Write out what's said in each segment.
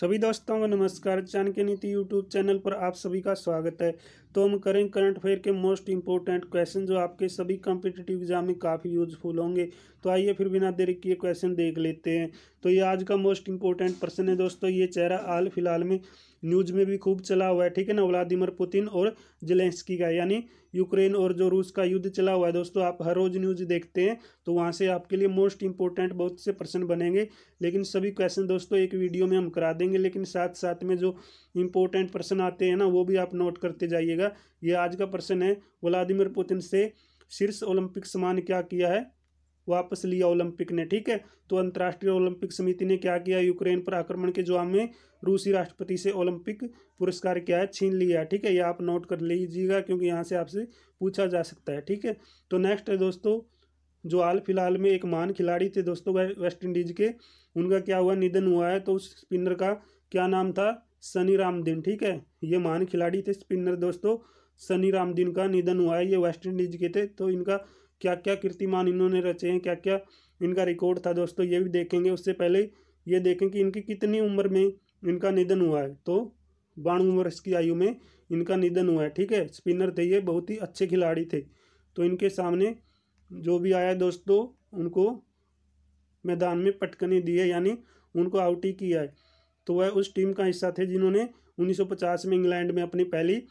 सभी दोस्तों को नमस्कार चाणक्य नीति यूट्यूब चैनल पर आप सभी का स्वागत है तो हम करें करंट अफेयर के मोस्ट इंपॉर्टेंट क्वेश्चन जो आपके सभी कॉम्पिटिटिव एग्जाम में काफ़ी यूजफुल होंगे तो आइए फिर बिना देर किए क्वेश्चन देख लेते हैं तो ये आज का मोस्ट इंपॉर्टेंट प्रश्न है दोस्तों ये चेहरा हाल फिलहाल में न्यूज में भी खूब चला हुआ है ठीक है ना व्लादिमिर पुतिन और जेलेंस्की का यानी यूक्रेन और जो रूस का युद्ध चला हुआ है दोस्तों आप हर रोज न्यूज देखते हैं तो वहाँ से आपके लिए मोस्ट इंपॉर्टेंट बहुत से प्रश्न बनेंगे लेकिन सभी क्वेश्चन दोस्तों एक वीडियो में हम करा देंगे लेकिन साथ साथ में जो इम्पोर्टेंट प्रश्न आते हैं ना वो भी आप नोट करते जाइएगा किया ये आज का प्रश्न है व्लादिमिर पुतिन से शीर्ष ओलंपिक समान क्या किया है वापस लिया ओलंपिक ने ठीक है तो अंतर्राष्ट्रीय ओलंपिक समिति ने क्या किया यूक्रेन पर आक्रमण के जवाब में रूसी राष्ट्रपति से ओलंपिक पुरस्कार क्या है छीन लिया ठीक है ये आप नोट कर लीजिएगा क्योंकि यहाँ से आपसे पूछा जा सकता है ठीक है तो नेक्स्ट है दोस्तों जो हाल फिलहाल में एक महान खिलाड़ी थे दोस्तों वेस्ट इंडीज के उनका क्या हुआ निधन हुआ है तो उस स्पिनर का क्या नाम था सनी रामदीन ठीक है ये महान खिलाड़ी थे स्पिनर दोस्तों सनी रामदीन का निधन हुआ है ये वेस्ट इंडीज के थे तो इनका क्या क्या कीर्तिमान इन्होंने रचे हैं क्या क्या इनका रिकॉर्ड था दोस्तों ये भी देखेंगे उससे पहले ये देखें कि इनकी कितनी उम्र में इनका निधन हुआ है तो बानवे वर्ष की आयु में इनका निधन हुआ है ठीक है स्पिनर थे ये बहुत ही अच्छे खिलाड़ी थे तो इनके सामने जो भी आया दोस्तों उनको मैदान में पटकने दिए यानी उनको आउट ही किया है तो वह उस टीम का हिस्सा थे जिन्होंने 1950 में इंग्लैंड में अपनी पहली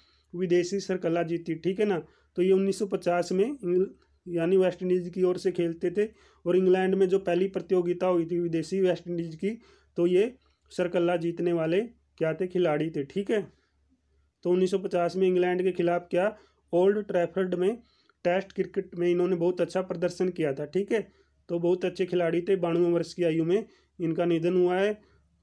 विदेशी सरकला जीती ठीक है ना तो ये 1950 में यानी वेस्ट इंडीज़ की ओर से खेलते थे और इंग्लैंड में जो पहली प्रतियोगिता हुई थी विदेशी वेस्ट इंडीज़ की तो ये सरकल्ला जीतने वाले क्या थे खिलाड़ी थे ठीक है तो उन्नीस में इंग्लैंड के खिलाफ क्या ओल्ड ट्रैफर्ड में टेस्ट क्रिकेट में इन्होंने बहुत अच्छा प्रदर्शन किया था ठीक है तो बहुत अच्छे खिलाड़ी थे बानवे वर्ष की आयु में इनका निधन हुआ है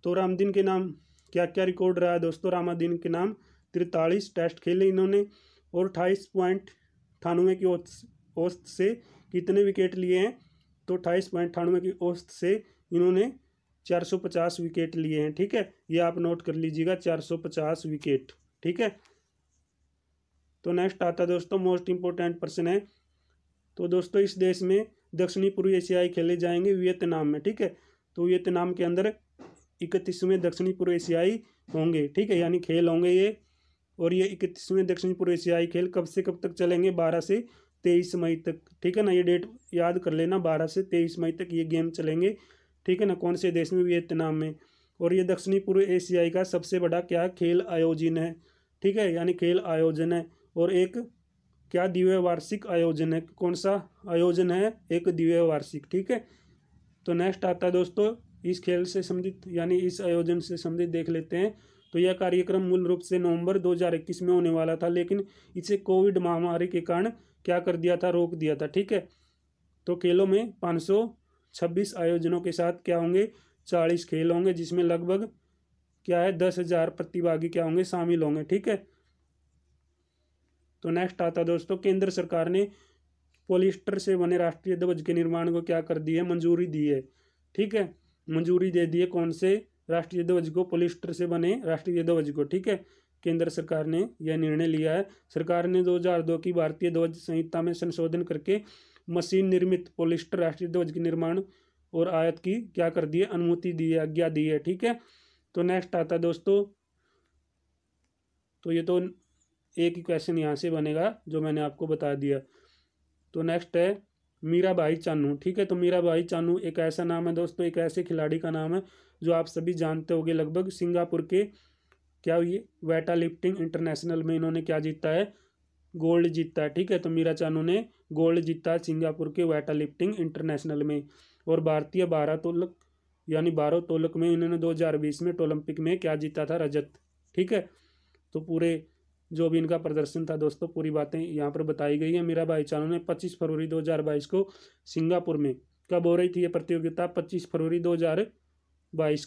तो रामदीन के नाम क्या क्या रिकॉर्ड रहा है दोस्तों रामादीन के नाम तिरतालीस टेस्ट खेले इन्होंने और अठाईस पॉइंट अठानवे की औसत से कितने विकेट लिए हैं तो अठाईस पॉइंट अठानवे की औसत से इन्होंने 450 विकेट लिए हैं ठीक है ये आप नोट कर लीजिएगा 450 विकेट ठीक है तो नेक्स्ट आता दोस्तों मोस्ट इम्पोर्टेंट पर्सन है तो दोस्तों इस देश में दक्षिणी पूर्व एशियाई खेले जाएंगे वियतनाम में ठीक है तो वियतनाम के अंदर इकतीसवें दक्षिणी पूर्व एशियाई होंगे ठीक है यानी खेल होंगे ये और ये इकतीसवें दक्षिण पूर्व एशियाई खेल कब से कब तक चलेंगे बारह से तेईस मई तक ठीक है ना ये डेट याद कर लेना बारह से तेईस मई तक ये गेम चलेंगे ठीक है ना कौन से देश में वियतनाम में और ये दक्षिणी पूर्व एशियाई का सबसे बड़ा क्या खेल आयोजन है ठीक है यानी खेल आयोजन है और एक क्या दिव्य वार्षिक आयोजन है कौन सा आयोजन है एक दिव्य वार्षिक ठीक है तो नेक्स्ट आता है दोस्तों इस खेल से संबंधित यानी इस आयोजन से संबंधित देख लेते हैं तो यह कार्यक्रम मूल रूप से नवंबर 2021 में होने वाला था लेकिन इसे कोविड महामारी के कारण क्या कर दिया था रोक दिया था ठीक है तो खेलों में 526 आयोजनों के साथ क्या होंगे 40 खेल होंगे जिसमें लगभग क्या है दस हजार प्रतिभागी क्या होंगे शामिल होंगे ठीक है तो नेक्स्ट आता दोस्तों केंद्र सरकार ने पोलिस्टर से बने राष्ट्रीय ध्वज के निर्माण को क्या कर दी है मंजूरी दी है ठीक है मंजूरी दे दी है कौन से राष्ट्रीय ध्वज को पोलिस्टर से बने राष्ट्रीय ध्वज को ठीक है केंद्र सरकार ने यह निर्णय लिया है सरकार ने 2002 की भारतीय ध्वज संहिता में संशोधन करके मशीन निर्मित पोलिस्टर राष्ट्रीय ध्वज के निर्माण और आयत की क्या कर दी है अनुमति दी है आज्ञा दी है ठीक है तो नेक्स्ट आता है दोस्तों तो ये तो एक ही क्वेश्चन यहाँ से बनेगा जो मैंने आपको बता दिया तो नेक्स्ट है मीराबाई चानू ठीक है तो मीराबाई चानू एक ऐसा नाम है दोस्तों एक ऐसे खिलाड़ी का नाम है जो आप सभी जानते होंगे लगभग सिंगापुर के क्या हुई वेटा लिफ्टिंग इंटरनेशनल में इन्होंने क्या जीता है गोल्ड जीता है ठीक है तो मीरा चानू ने गोल्ड जीता सिंगापुर के वेटा लिफ्टिंग इंटरनेशनल में और भारतीय बारह तोलक यानी बारह तोलक में इन्होंने दो में ओलंपिक में क्या जीता था रजत ठीक है तो पूरे जो भी इनका प्रदर्शन था दोस्तों पूरी बातें यहाँ पर बताई गई है मीरा भाई चानू ने पच्चीस फरवरी दो को सिंगापुर में कब हो रही थी ये प्रतियोगिता पच्चीस फरवरी दो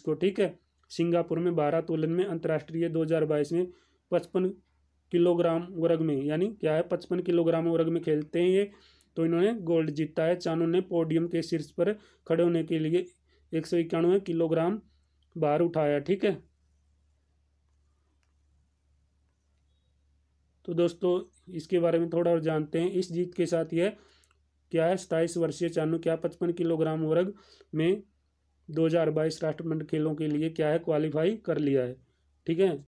को ठीक है सिंगापुर में तोलन में अंतर्राष्ट्रीय 2022 में पचपन किलोग्राम वर्ग में यानी क्या है पचपन किलोग्राम वर्ग में खेलते हैं ये तो इन्होंने गोल्ड जीता है चानू ने पोडियम के शीर्ष पर खड़े होने के लिए एक किलोग्राम भार उठाया ठीक है तो दोस्तों इसके बारे में थोड़ा और जानते हैं इस जीत के साथ यह क्या है सताईस वर्षीय चानू क्या पचपन किलोग्राम वर्ग में 2022 राष्ट्रमंडल खेलों के लिए क्या है क्वालिफाई कर लिया है ठीक है